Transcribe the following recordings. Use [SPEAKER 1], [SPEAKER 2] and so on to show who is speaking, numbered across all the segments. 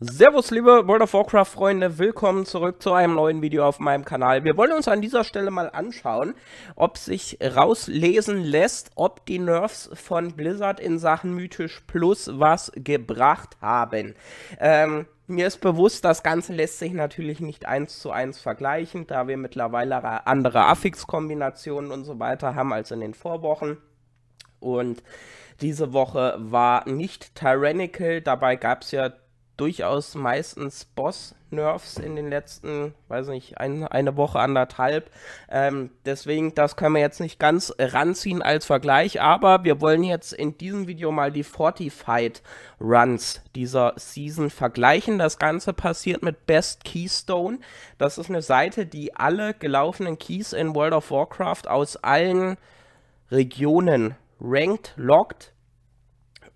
[SPEAKER 1] Servus liebe World of Warcraft Freunde, willkommen zurück zu einem neuen Video auf meinem Kanal. Wir wollen uns an dieser Stelle mal anschauen, ob sich rauslesen lässt, ob die Nerfs von Blizzard in Sachen Mythisch Plus was gebracht haben. Ähm, mir ist bewusst, das Ganze lässt sich natürlich nicht eins zu eins vergleichen, da wir mittlerweile andere Affix-Kombinationen und so weiter haben als in den Vorwochen. Und diese Woche war nicht Tyrannical, dabei gab es ja durchaus meistens Boss-Nerfs in den letzten, weiß nicht, ein, eine Woche, anderthalb. Ähm, deswegen, das können wir jetzt nicht ganz ranziehen als Vergleich, aber wir wollen jetzt in diesem Video mal die Fortified Runs dieser Season vergleichen. Das Ganze passiert mit Best Keystone. Das ist eine Seite, die alle gelaufenen Keys in World of Warcraft aus allen Regionen rankt, lockt,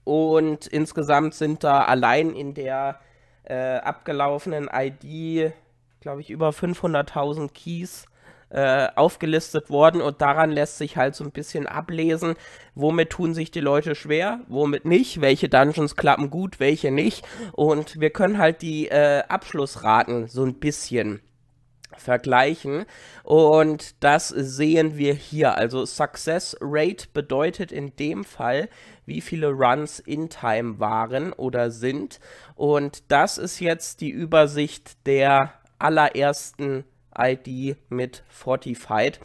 [SPEAKER 1] und insgesamt sind da allein in der äh, abgelaufenen ID, glaube ich, über 500.000 Keys äh, aufgelistet worden. Und daran lässt sich halt so ein bisschen ablesen, womit tun sich die Leute schwer, womit nicht, welche Dungeons klappen gut, welche nicht. Und wir können halt die äh, Abschlussraten so ein bisschen vergleichen. Und das sehen wir hier. Also Success Rate bedeutet in dem Fall, wie viele Runs in Time waren oder sind. Und das ist jetzt die Übersicht der allerersten ID mit Fortified.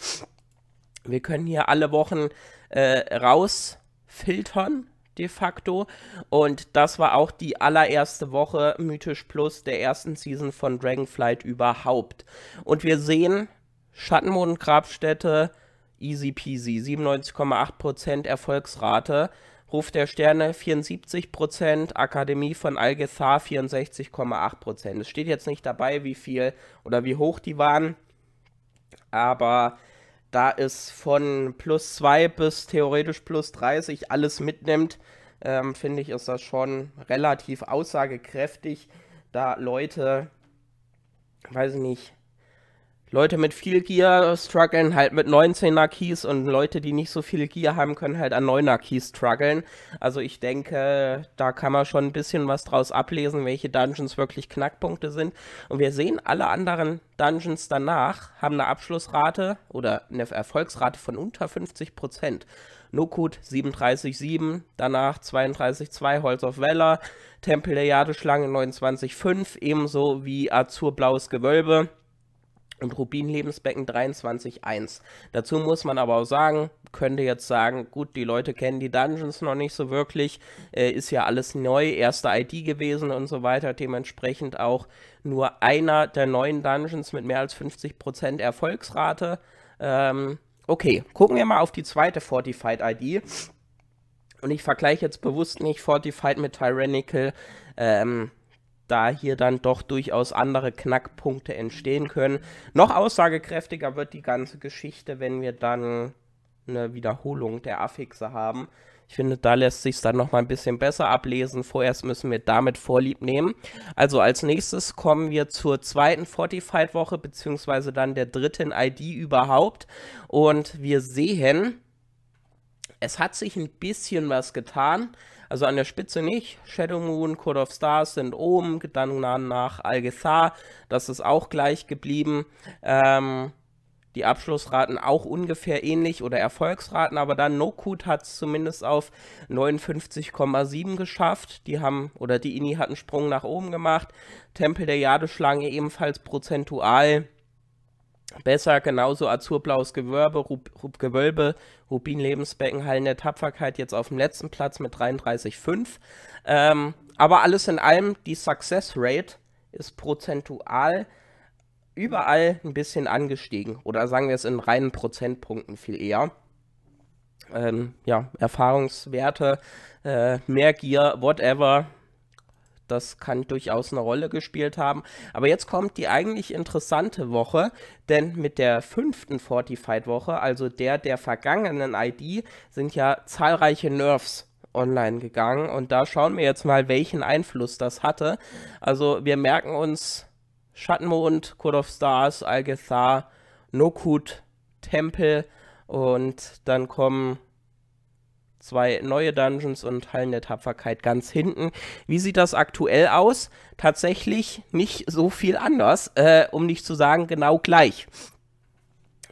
[SPEAKER 1] Wir können hier alle Wochen äh, rausfiltern de facto. Und das war auch die allererste Woche Mythisch Plus der ersten Season von Dragonflight überhaupt. Und wir sehen Schattenmondgrabstätte, easy peasy, 97,8% Erfolgsrate. Ruf der Sterne 74%, Akademie von Algethar 64,8%. Es steht jetzt nicht dabei, wie viel oder wie hoch die waren, aber da ist von plus 2 bis theoretisch plus 30 alles mitnimmt, ähm, finde ich, ist das schon relativ aussagekräftig, da Leute, weiß ich nicht, Leute mit viel Gear strugglen halt mit 19er Keys und Leute, die nicht so viel Gear haben, können halt an 9er Keys strugglen. Also ich denke, da kann man schon ein bisschen was draus ablesen, welche Dungeons wirklich Knackpunkte sind. Und wir sehen, alle anderen Dungeons danach haben eine Abschlussrate oder eine Erfolgsrate von unter 50%. Nokut 37,7, danach 32,2 Holz of Valor, Tempel der Jadeschlange 29,5, ebenso wie Azurblaues Gewölbe und Rubin Lebensbecken 23.1. Dazu muss man aber auch sagen, könnte jetzt sagen, gut, die Leute kennen die Dungeons noch nicht so wirklich, äh, ist ja alles neu, erste ID gewesen und so weiter, dementsprechend auch nur einer der neuen Dungeons mit mehr als 50% Erfolgsrate. Ähm, okay, gucken wir mal auf die zweite Fortified ID. Und ich vergleiche jetzt bewusst nicht Fortified mit Tyrannical. Ähm, da hier dann doch durchaus andere Knackpunkte entstehen können. Noch aussagekräftiger wird die ganze Geschichte, wenn wir dann eine Wiederholung der Affixe haben. Ich finde, da lässt sich dann noch mal ein bisschen besser ablesen. Vorerst müssen wir damit Vorlieb nehmen. Also als nächstes kommen wir zur zweiten Fortified-Woche, beziehungsweise dann der dritten ID überhaupt. Und wir sehen, es hat sich ein bisschen was getan. Also an der Spitze nicht. Shadow Moon, Code of Stars sind oben, dann nach Algethar. Das ist auch gleich geblieben. Ähm, die Abschlussraten auch ungefähr ähnlich oder Erfolgsraten, aber dann Nokut hat es zumindest auf 59,7 geschafft. Die haben, oder die INI hat einen Sprung nach oben gemacht. Tempel der Jadeschlange ebenfalls prozentual Besser genauso azurblaues Gewölbe, Rub, Rub, Gewölbe, Rubin Lebensbecken, Hallen der Tapferkeit jetzt auf dem letzten Platz mit 33,5. Ähm, aber alles in allem, die Success Rate ist prozentual überall ein bisschen angestiegen. Oder sagen wir es in reinen Prozentpunkten viel eher. Ähm, ja, Erfahrungswerte, äh, mehr Gier, whatever, das kann durchaus eine Rolle gespielt haben. Aber jetzt kommt die eigentlich interessante Woche, denn mit der fünften Fortified-Woche, also der der vergangenen ID, sind ja zahlreiche Nerfs online gegangen. Und da schauen wir jetzt mal, welchen Einfluss das hatte. Also wir merken uns Schattenmond, Code of Stars, Algethar, Nokut, Tempel und dann kommen zwei neue Dungeons und Hallen der Tapferkeit ganz hinten. Wie sieht das aktuell aus? Tatsächlich nicht so viel anders, äh, um nicht zu sagen genau gleich.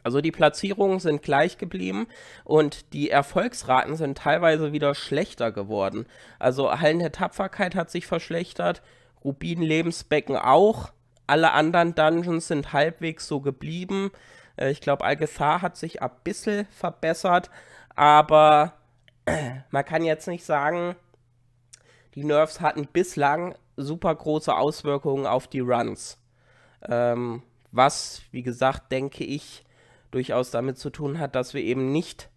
[SPEAKER 1] Also die Platzierungen sind gleich geblieben und die Erfolgsraten sind teilweise wieder schlechter geworden. Also Hallen der Tapferkeit hat sich verschlechtert, Rubin Lebensbecken auch. Alle anderen Dungeons sind halbwegs so geblieben. Äh, ich glaube, Algethar hat sich ein bisschen verbessert, aber man kann jetzt nicht sagen, die Nerfs hatten bislang super große Auswirkungen auf die Runs. Ähm, was, wie gesagt, denke ich, durchaus damit zu tun hat, dass wir eben nicht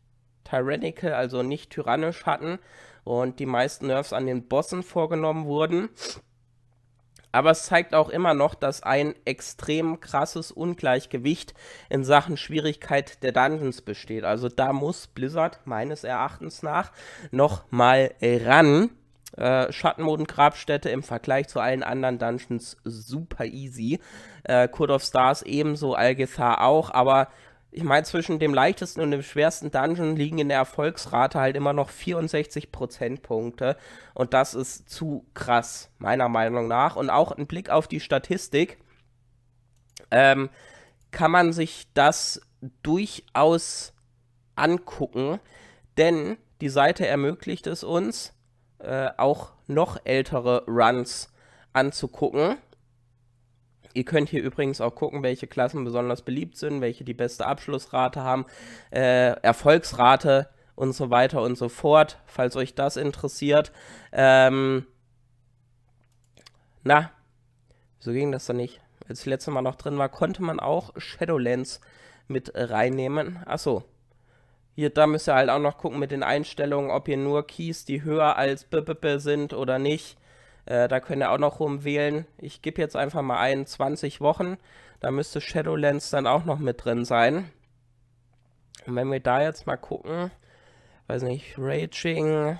[SPEAKER 1] tyrannical, also nicht tyrannisch hatten und die meisten Nerfs an den Bossen vorgenommen wurden. Aber es zeigt auch immer noch, dass ein extrem krasses Ungleichgewicht in Sachen Schwierigkeit der Dungeons besteht. Also da muss Blizzard meines Erachtens nach nochmal ran. Äh, Schattenmond Grabstätte im Vergleich zu allen anderen Dungeons super easy. Äh, Code of Stars ebenso, Algethar auch, aber ich meine, zwischen dem leichtesten und dem schwersten Dungeon liegen in der Erfolgsrate halt immer noch 64 Prozentpunkte. Und das ist zu krass, meiner Meinung nach. Und auch ein Blick auf die Statistik ähm, kann man sich das durchaus angucken. Denn die Seite ermöglicht es uns, äh, auch noch ältere Runs anzugucken. Ihr könnt hier übrigens auch gucken, welche Klassen besonders beliebt sind, welche die beste Abschlussrate haben, äh, Erfolgsrate und so weiter und so fort, falls euch das interessiert. Ähm, na, wieso ging das dann nicht? Als ich letzte Mal noch drin war, konnte man auch Shadowlands mit reinnehmen. Achso. Hier, da müsst ihr halt auch noch gucken mit den Einstellungen, ob ihr nur Keys, die höher als BBB sind oder nicht. Äh, da könnt ihr auch noch rumwählen. Ich gebe jetzt einfach mal ein 20 Wochen. Da müsste Shadowlands dann auch noch mit drin sein. Und wenn wir da jetzt mal gucken, weiß nicht, Raging,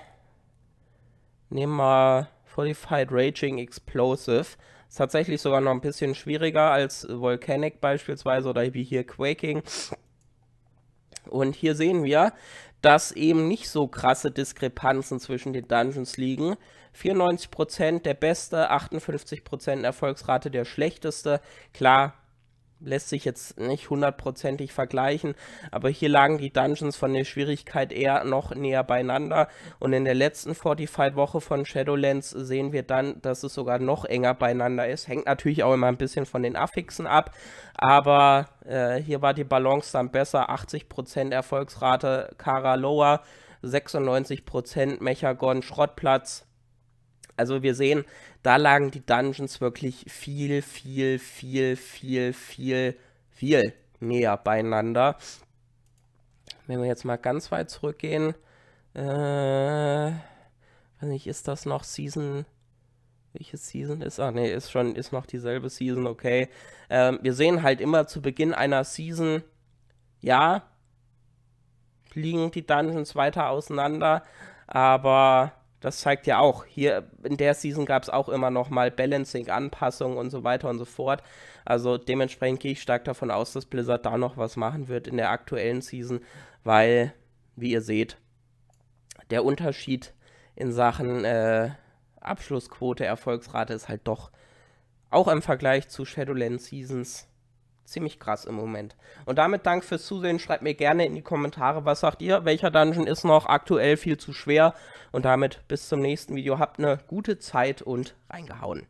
[SPEAKER 1] nehmen wir Fortified Raging Explosive. Ist tatsächlich sogar noch ein bisschen schwieriger als Volcanic beispielsweise oder wie hier Quaking. Und hier sehen wir, dass eben nicht so krasse Diskrepanzen zwischen den Dungeons liegen. 94% der Beste, 58% Erfolgsrate der Schlechteste. Klar, lässt sich jetzt nicht hundertprozentig vergleichen, aber hier lagen die Dungeons von der Schwierigkeit eher noch näher beieinander und in der letzten Fortified-Woche von Shadowlands sehen wir dann, dass es sogar noch enger beieinander ist. Hängt natürlich auch immer ein bisschen von den Affixen ab, aber äh, hier war die Balance dann besser, 80% Erfolgsrate Kara Lower, 96% Mechagon Schrottplatz, also wir sehen, da lagen die Dungeons wirklich viel, viel, viel, viel, viel, viel näher beieinander. Wenn wir jetzt mal ganz weit zurückgehen, äh, weiß nicht, ist das noch Season welche Season ist? Ah, nee, ist schon, ist noch dieselbe Season, okay. Ähm, wir sehen halt immer zu Beginn einer Season, ja, liegen die Dungeons weiter auseinander, aber das zeigt ja auch, hier in der Season gab es auch immer noch mal Balancing, Anpassungen und so weiter und so fort. Also dementsprechend gehe ich stark davon aus, dass Blizzard da noch was machen wird in der aktuellen Season, weil, wie ihr seht, der Unterschied in Sachen äh, Abschlussquote, Erfolgsrate ist halt doch auch im Vergleich zu Shadowlands Seasons ziemlich krass im Moment. Und damit Dank fürs Zusehen. Schreibt mir gerne in die Kommentare, was sagt ihr, welcher Dungeon ist noch aktuell viel zu schwer. Und damit bis zum nächsten Video. Habt eine gute Zeit und reingehauen.